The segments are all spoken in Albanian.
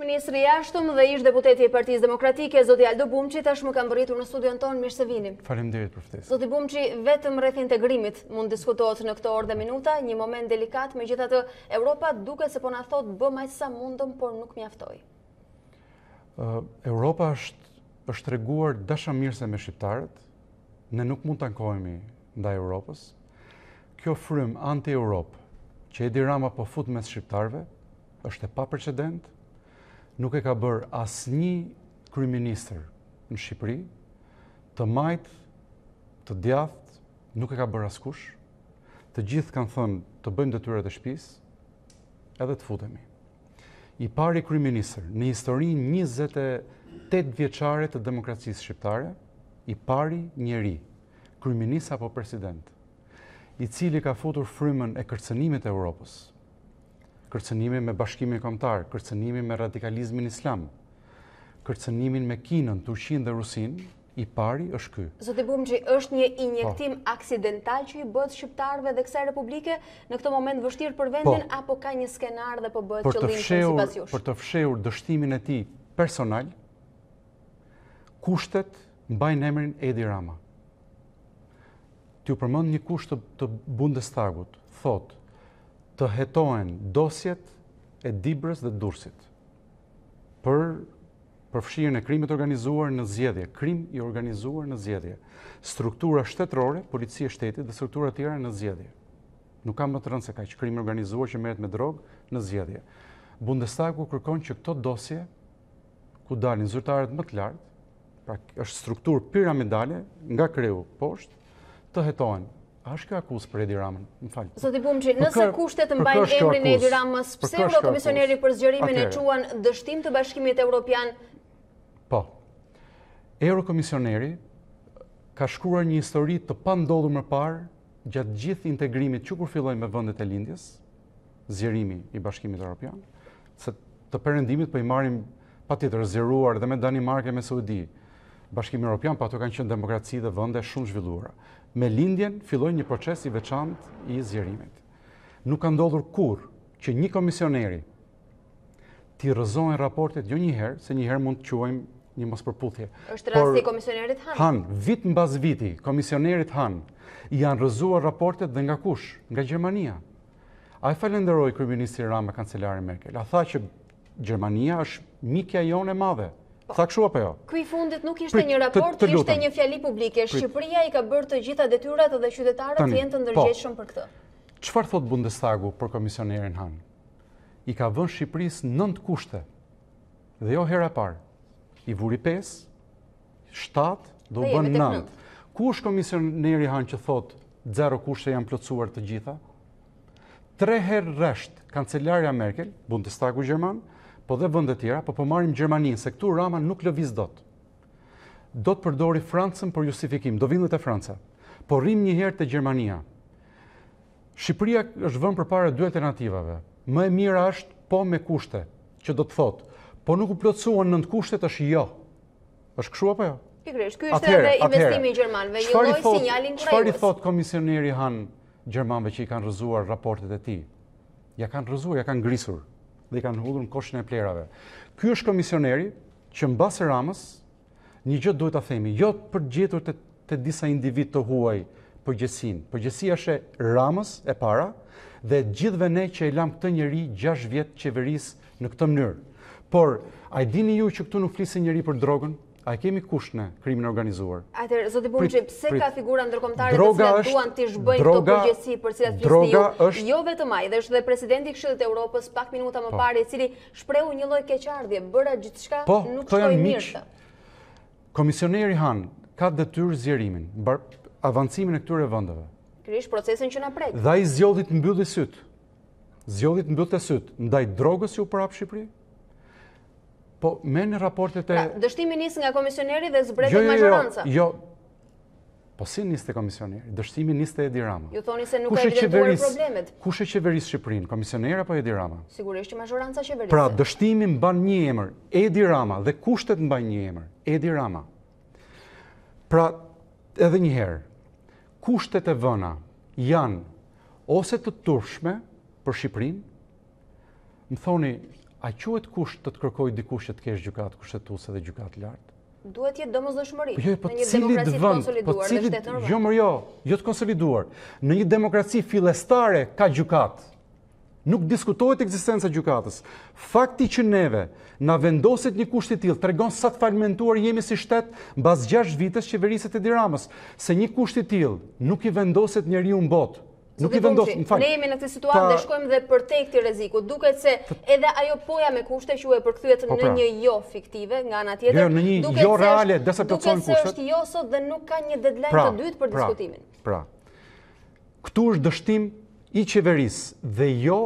Ministri ashtëm dhe ish deputeti i Partiz Demokratike, Zoti Aldo Bumqi, ashtë më kam bëritur në studion tonë, mirë se vini. Falem dirit për ftesë. Zoti Bumqi, vetëm rreth integrimit mund diskutohet në këto orë dhe minuta, një moment delikat, me të Europa duke se po në thot bëma e sa mundëm, por nuk mjaftoj. Europa është, është reguar dasha mirë se me shqiptarët, ne nuk mund të ankojmi nda Europës. Kjo frym anti-Europë që edhi Rama po fut mes shqiptarëve, është e pa precedentë, nuk e ka bërë asë një kryministër në Shqipëri, të majtë, të djathë, nuk e ka bërë asë kushë, të gjithë kanë thënë të bëjmë dëtyrat e shpisë, edhe të futemi. I pari kryministër në historin 28 vjeqare të demokracisë shqiptare, i pari njeri, kryministë apo presidentë, i cili ka futur frymën e kërcënimit e Europës, kërcënimi me bashkimin kombëtar, kërcënimi me radikalizmin islam, kërcënimin me Kinën, Turqinë dhe Rusinë, i pari është ky. Zoti Bumçi, është një injektim po, aksidental që i bëhet shqiptarëve dhe kësaj republike në këtë moment vështirë për vendin po, apo ka një skenar dhe po bëhet qëllim sipas jush? Për të fshehur dështimin e tij personal, kushtet mbajnë emrin Edi Rama. Ti u përmend një kusht të, të Bundestagut, thotë të hetohen dosjet e dibrës dhe dursit për përfshirën e krimit organizuar në zjedhje, krim i organizuar në zjedhje, struktura shtetërore, policia shtetit dhe struktura tjera në zjedhje. Nuk kam më të rëndë se ka që krim organizuar që meret me drogë në zjedhje. Bundestagu kërkon që këto dosje, ku dalin zyrtarët më të lartë, pra është struktur piramidale nga kreu poshtë, të hetohen A është kjo akuzë për Edi Ramën? Në falë. Zoti Pumqi, nëse kushtet të mbajnë emrin Edi Ramës, pse e komisioneri për zgjërimin e quan dështim të bashkimit e Europian? Po. Euro komisioneri ka shkruar një histori të pa më parë gjatë gjithë integrimit që kur filloj me vëndet e lindjes, zgjërimi i bashkimit e Europian, se të përrendimit për po i marim pa të të rëzjeruar dhe me Danimarka e me Saudi, bashkimit e Europian, pa të kanë qënë demokraci dhe vënde shumë zhvilluara me lindjen filloi një proces i veçantë i zgjerimit. Nuk ka ndodhur kur që një komisioneri ti rëzojnë raportet jo një herë, se një herë mund të quajmë një mos përputhje. Êshtë Por, i komisionerit Han? Han, vit në bazë viti, komisionerit Han, janë rëzuar raportet dhe nga kush? Nga Gjermania. A e falenderoj Kryministri Rama Kancelari Merkel, a tha që Gjermania është mikja jone madhe, Tha kështu apo jo? Ky fundit nuk ishte një raport, ishte një fjali publike. Shqipëria i ka bërë të gjitha detyrat dhe qytetarët janë të po, ndërgjeshëm për këtë. Çfarë thot Bundestagu për komisionerin Han? I ka vënë Shqipërisë nënt kushte. Dhe jo hera parë. I vuri 5, 7, do bën 9. është komisioneri Han që thot zero kushte janë plotësuar të gjitha? Tre herë rresht kancelarja Merkel, Bundestagu Gjerman, po dhe vëndet tjera, po po marim Gjermaninë, se këtu Rama nuk lëviz dot. Do të përdori Francën për justifikim, do vindhët e Franca. Po rrim një herë të Gjermania. Shqipëria është vënë për pare dy alternativave. Më e mira është po me kushte, që do të thotë. Po nuk u plotësuan nëndë kushtet është jo. është këshua për jo? Pikrish, kjo është edhe investimi i Gjermanve, ju loj sinjalin krejus. Shpari thotë komisioneri hanë Gjermanve që i kanë raportet e Ja kanë rëzuar, ja kanë grisur dhe i kanë hudhur në koshin e plerave. Ky është komisioneri që mbas Ramës një gjë duhet ta themi, jo për gjetur të, disa individ të huaj përgjësin. Përgjësia është Ramës e para dhe gjithve ne që e lam këtë njëri 6 vjetë qeverisë në këtë mënyrë. Por, a i dini ju që këtu nuk flisi njëri për drogën, A e kemi kush në krimin organizuar? A tërë, zotë i punë që pëse ka figura ndërkomtare dhe cilat duan të shbëjnë këto përgjësi për cilat fjistiju? Droga është... Jo vetëmaj, dhe është dhe presidenti këshillit e Europës pak minuta më po. pari, i cili shprehu një loj keqardhje, bëra gjithë shka po, nuk shkoj mirë të. Komisioneri Han, ka dëtyrë zjerimin, avancimin e këture vëndëve. Kërish procesin që në prejtë. Dhe i zjodhit në bëllë dhe sytë, zjodhit në bëllë Po, me në raportet e... Pra, dështimi njësë nga komisioneri dhe zbretet majoranca. Jo, jo, jo. jo. Po, si njësë të komisioneri? Dështimi njësë të edirama. Ju thoni se nuk e evidentuar problemet. Kushe qeverisë Shqiprin, komisionera po edirama? Sigurisht që majoranca qeverisë. Pra, dështimi ban një emër, edirama, dhe kushtet ban një emër, edirama. Pra, edhe njëherë, kushtet e vëna janë ose të tërshme për Shqiprin, më thoni, a quhet kusht të të kërkoj dikush që të kesh gjykatë kushtetuese dhe gjykatë lart? Duhet të jetë domosdoshmëri jo, po në një demokraci të po konsoliduar, po cili jo më jo, jo të konsoliduar. Në një demokraci fillestare ka gjykat. Nuk diskutohet ekzistenca e gjykatës. Fakti që neve na vendoset një kusht i tillë tregon sa të falmentuar jemi si shtet mbas 6 vitesh qeverisë të Tiranës, se një kusht i tillë nuk i vendoset njeriu në botë. Nuk i vendosë, në fakt. Ne jemi në këtë situatë dhe shkojmë dhe për te këti reziku, duke se edhe ajo poja me kushte që u e përkthyet po në pra. një jo fiktive, nga në tjetër, duke jo se është jo sot dhe nuk ka një deadline pra, të dytë për pra, diskutimin. Pra, pra, këtu është dështim i qeveris dhe jo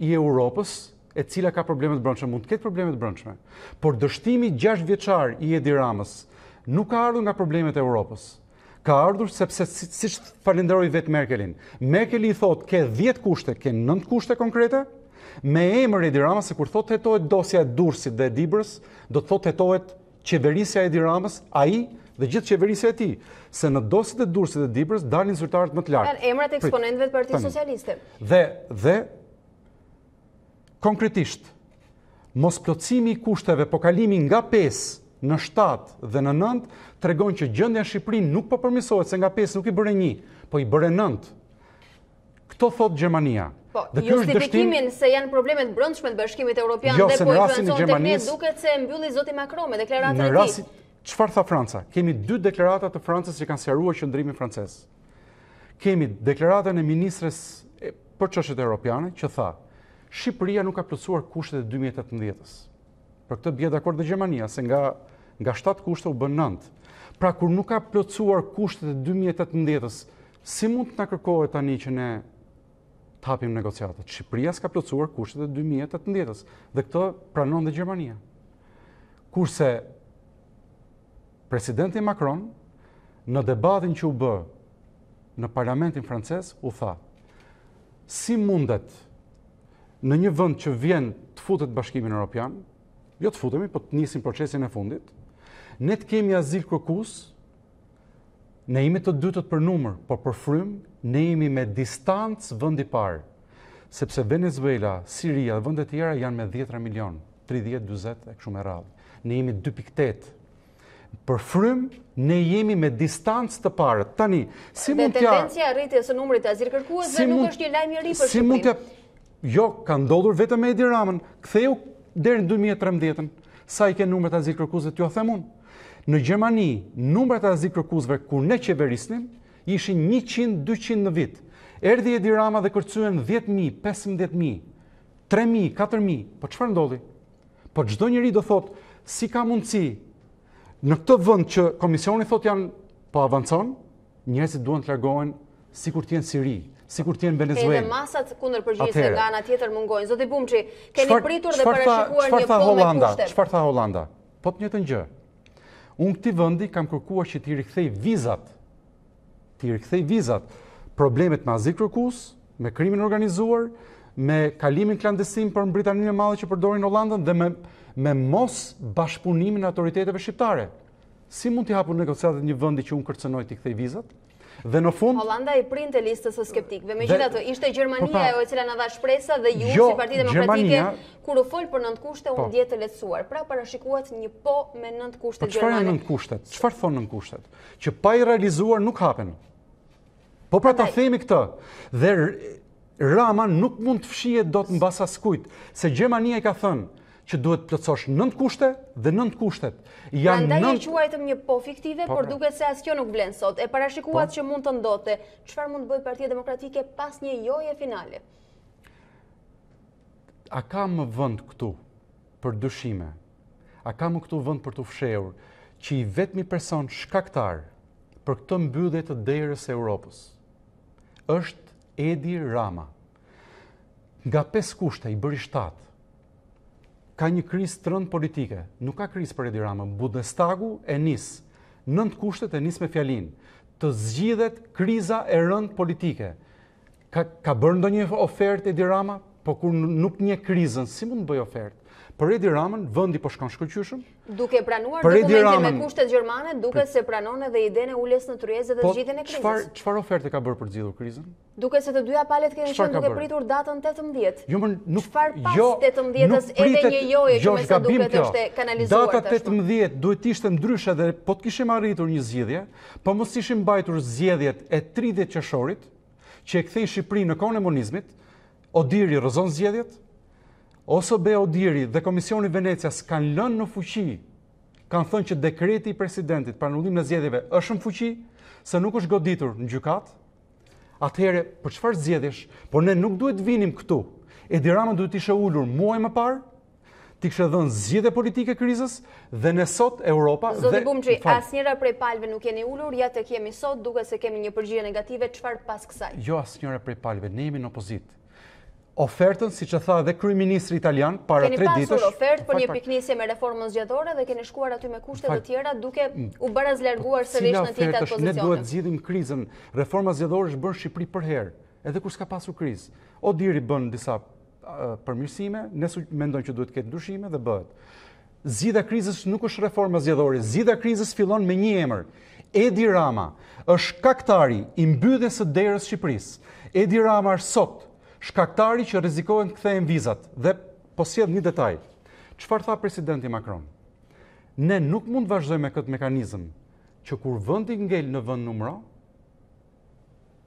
i Europës, e cila ka problemet brëndshme, mund të ketë problemet brëndshme, por dështimi gjasht vjeqar i Ramës nuk ka ardhë nga problemet e Europës, ka ardhur sepse si që të vetë Merkelin. Merkel i thotë ke 10 kushte, ke 9 kushte konkrete, me emër e dirama se kur thotë hetohet dosja e dursit dhe e dibërës, do të thotë hetohet qeverisja e diramas, a i dhe gjithë qeverisja e ti, se në dosit e dursit dhe dibërës, dalin zërtarët më të lartë. E emrat e eksponentve të partijës socialiste. Dhe, konkretisht, mos plotësimi i kushteve, po kalimi nga në 7 dhe në 9 tregon që gjendja e Shqipërisë nuk po përmirësohet se nga 5 nuk i bërë 1, po i bëre 9. Kto thot Gjermania? Po, justifikimin është se janë problemet brendshme të Bashkimit Evropian jo, dhe po të këtë duke duket se mbylli zoti Macron me deklaratën e tij. Në rastin çfarë tha Franca? Kemi dy deklarata të Francës që kanë sqaruar qendrimin francez. Kemi deklaratën e ministres për çështjet evropiane që tha Shqipëria nuk ka plotësuar kushtet e 2018-s për këtë bje dakord dhe Gjermania, se nga, nga 7 kushte u bën 9. Pra kur nuk ka plotësuar kushtet e 2018-s, si mund të na kërkohet tani që ne të hapim negociatat? Shqipëria s'ka plotësuar kushtet e 2018-s dhe këtë pranon dhe Gjermania. Kurse presidenti Macron në debatin që u bë në parlamentin francez u tha: "Si mundet në një vend që vjen të futet Bashkimin Evropian, jo të futemi, po të nisim procesin e fundit, ne të kemi azil kërkus, ne imi të dytët për numër, po për frym, ne imi me distancë vëndi parë, sepse Venezuela, Siria dhe vëndet tjera janë me 10 milion, 30-20 e këshu me radhë. Ne imi 2.8 për frym, ne jemi me distancë të parë. Tani, si mund t'ja... Dhe tendencia rritjes së numrit të azirkërkuesve dhe nuk është një lajm i ri për si Si mund t'ja Jo, ka ndodhur vetëm me Edi Ktheu deri në 2013-ën. Sa i ke numrat e azilkërkuesve t'ju a them unë? Në Gjermani, numrat e azilkërkuesve kur ne qeverisnim ishin 100, 200 në vit. Erdhi Edi Rama dhe kërcyen 10000, 15000, 3000, 4000. Po çfarë ndodhi? Po çdo njeri do thotë, si ka mundsi në këtë vend që komisioni thotë janë po avancon, njerëzit duan të largohen sikur të jenë siri si kur tjenë Venezuela. E dhe masat kunder përgjithse nga nga tjetër mungojnë. bumë që keni pritur dhe përëshikuar një pull me kushtet. Qëfar tha Holanda? Po të një të një. Unë këti vëndi kam kërkuar që ti rikthej vizat, ti rikthej vizat, problemet me azik kërkus, me krimin organizuar, me kalimin klandesim për në Britaninë e Madhe që përdorin Holandën dhe me, me mos bashkëpunimin e autoriteteve shqiptare. Si mund t'i hapur negociatet një vëndi që unë kërcenoj t'i kthej vizat? Dhe në fund... Hollanda i print e listës o skeptikve. Me gjitha të ishte Gjermania e o po, po. e cila në dha shpresa dhe ju jo, si Parti Demokratike kur u folë për nëndë kushte unë po. djetë të letësuar. Pra para një po me nëndë kushte Gjermani. Për qëfar e nëndë kushtet? Qëfar thonë nëndë kushtet? Që pa i realizuar nuk hapen. Po pra ta themi këtë, Dhe Rama nuk mund të fshijet do të në basa skujt. Se Gjermania i ka thënë, që duhet plotësosh nënt kushte dhe nënt kushtet. Janë nënt. qua e një po fiktive, po, por, duke po. duket se kjo nuk vlen sot. E parashikuat po. që mund të ndodhte. Çfarë mund të bëjë Partia Demokratike pas një joje finale? A ka më vend këtu për dyshime? A ka më këtu vend për të fshehur që i vetmi person shkaktar për këtë mbyllje të derës së Europës është Edi Rama. Nga pes kushte i bëri 7 ka një kriz të rëndë politike. Nuk ka kriz për Edi Rama. Budestagu e nis. Nëndë kushtet e nis me fjalin. Të zgjidhet kriza e rëndë politike. Ka bërë ndonjë ofert Edi Rama? po kur nuk një krizën, si mund të bëj ofertë? Për Edi Ramën, vëndi po shkon shkëqyshëm. Duke pranuar dokumentin me kushtet Gjermane, duke se pranone dhe në ules në tryezet dhe po, gjithin e krizës. qëfar oferte ka bërë për gjithur krizën? Duke se të dyja palet kërën qënë duke pritur datën 18. Qëfar jo, pas 18-ës jo, edhe një joje që me se duke të është kanalizuar? Data 18 duhet ishte ndryshe dhe po të kishim arritur një zjedhje, po mos ishim bajtur zjedhjet e 30 qëshorit, që e këthej Shqipri në konë e monizmit, Odiri rëzon zgjedhjet, ose be Odiri dhe Komisioni Venecias kanë lënë në fuqi, kanë thënë që dekreti i presidentit për nëllim në zgjedhjeve është në fuqi, se nuk është goditur në gjukat, atëhere për qëfar zgjedhjesh, por ne nuk duhet vinim këtu, e dirama duhet ishe ullur muaj më parë, ti kështë dhe në zgjede politike krizës dhe nësot Europa. Zotë Bumqi, as njëra prej palve nuk jeni ullur, ja të kemi sot, duke se kemi një përgjire negative, qëfar pas kësaj? Jo, asë njëra prej palve, ne jemi në opozitë ofertën, si që tha dhe kërëj ministri italian, para tre ditësh... Keni pasur ofertë për një piknisje me reformës gjithore dhe keni shkuar aty me kushtet dhe tjera duke mm. u bërë azlerguar po, sërish në tita pozicionës. Ne duhet zhidim krizën, reformës gjithore është bërë Shqipëri për herë, edhe kur s'ka pasur krizë. O diri bënë në disa përmirsime, nesu mendojnë që duhet këtë ndushime dhe bëhet. Zida krizës nuk është reforma gjithore, zhida krizës fillon me një emër. Edi Rama është kaktari i mbydhe së derës Shqipërisë. Edi Rama është sot shkaktari që rrezikohen kthehen vizat dhe po një detaj. Qëfar tha presidenti Macron? Ne nuk mund të vazhdojmë me këtë mekanizëm që kur vendi ngel në vend numëro,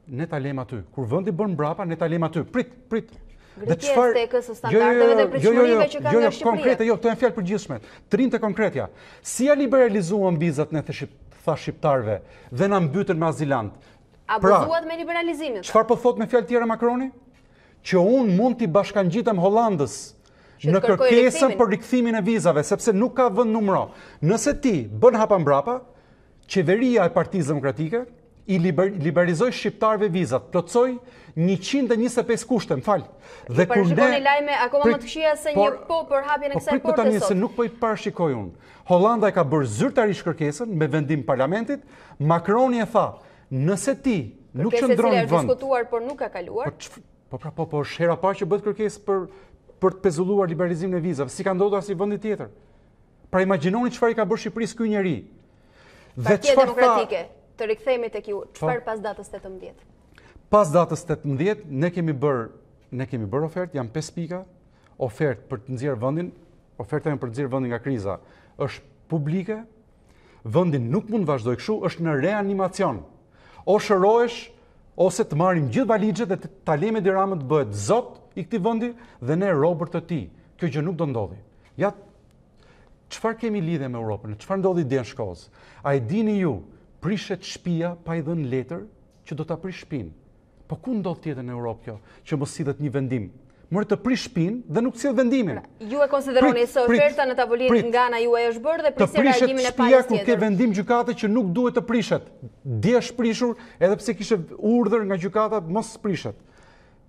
ne ta lëm aty. Kur vendi bën mbrapa, ne ta lëm aty. Prit, prit. Dhe çfarë tek së standardeve jo, jo, jo, dhe pritshmërive jo, jo, jo, jo, që jo, jo, jo, në jo, Shqipëri? Jo, konkrete, jo, këto janë fjalë përgjithshme. Trim të konkretja. Si ja liberalizuan vizat në thëship shqiptarve dhe na mbytën me azilant. Pra, Abuzuat pra, me liberalizimin. Çfarë po thot me fjalë tjera Macroni? që unë mund t'i bashkan gjitëm Hollandës në kërkesën për rikëthimin e vizave, sepse nuk ka vënd numëro. Nëse ti bën hapa mbrapa, qeveria e partizë demokratike i liberizoj shqiptarve vizat, plëcoj 125 kushtën, falë. Dhe kërë në lajme, akoma më më të këshia se një po për hapjen e kësaj portës sot? Po për për për nuk për për për për për për për për për për për për për për për nuk për për për për për për për për për për Po pra po, po shhera pa që bëhet kërkesë për për të pezulluar liberalizimin e vizave, si ka ndodhur si vëndit tjetër. Pra imagjinoni çfarë i ka bërë Shqipërisë ky njerëz. Dhe demokratike? Të rikthehemi tek ju, po. çfarë pas datës 18? Pas datës 18 ne kemi bër ne kemi bër ofertë, janë 5 pika, ofertë për të nxjerrë vendin, oferta janë për të nxjerrë vendin nga kriza është publike. Vendi nuk mund të vazhdojë kështu, është në reanimacion. O shërohesh, ose të marrim gjithë valixhet dhe ta lëmë e të bëhet zot i këtij vendi dhe ne robër të tij. Kjo gjë nuk do ndodhi. Ja çfarë kemi lidhje me Europën? Çfarë ndodhi dhe në Shkoz? A e dini ju, prishet shpia pa i në letër që do ta prish Po ku ndodhë tjetër në Europë kjo që mos sillet një vendim mërë të prish shpinë dhe nuk cilë vendimin. Pra, ju e konsideroni së oferta në tavolinë nga na ju e është bërë dhe prisë reagimin e pajës tjetër. Të prishet shpia ku ke vendim gjukate që nuk duhet të prishet. Dje prishur, edhe pse kishe urdhër nga gjukata, mos prishet.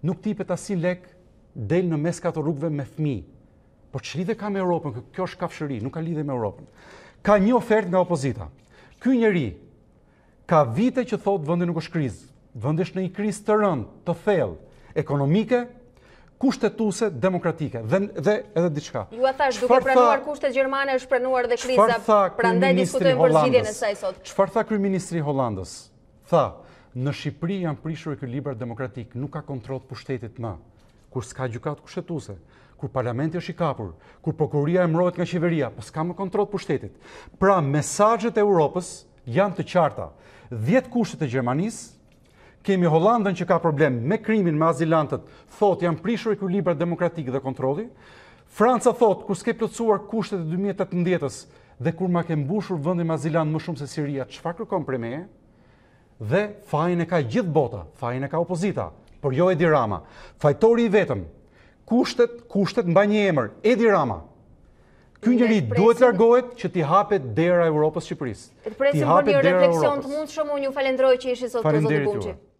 Nuk tipet asin lek del në mes kato rrugve me fmi. Por që lidhe ka me Europën, kjo është kafshëri, nuk ka lidhe me Europën. Ka një ofertë nga opozita. Ky njeri ka vite që thotë vëndi nuk është në të të thellë, ekonomike, kushtetuese demokratike dhe dhe edhe diçka. Ju a thash duke pranuar kushtet gjermane është pranuar dhe kriza, prandaj diskutojmë për zgjidhjen e saj sot. Çfarë tha kryeministri i Hollandës? Tha, në Shqipëri janë prishur ekuilibrat demokratik, nuk ka kontroll të pushtetit më. Kur s'ka gjykatë kushtetuese, kur parlamenti është i kapur, kur prokuria e mrohet nga qeveria, po s'ka më kontroll pushtetit. Pra, mesazhet e Europës janë të qarta. 10 kushtet e Gjermanisë kemi Hollandën që ka problem me krimin, me azilantët, thot janë prishur e kulibra demokratikë dhe kontroli. Franca thot, kur s'ke plotësuar kushtet e 2018-ës dhe kur ma ke mbushur vëndin ma azilantë më shumë se Siria, që fa kërkom për me, Dhe fajin e ka gjithë bota, fajin e ka opozita, për jo Edi Rama. Fajtori i vetëm, kushtet, kushtet mba një emër, Edi Rama. Ky njeri duhet duhet largohet që ti hapet dera Europës Shqipërisë. Ti hapet dera Të presim për një refleksion të mund shumë, unë falendroj që ishi sot të zotë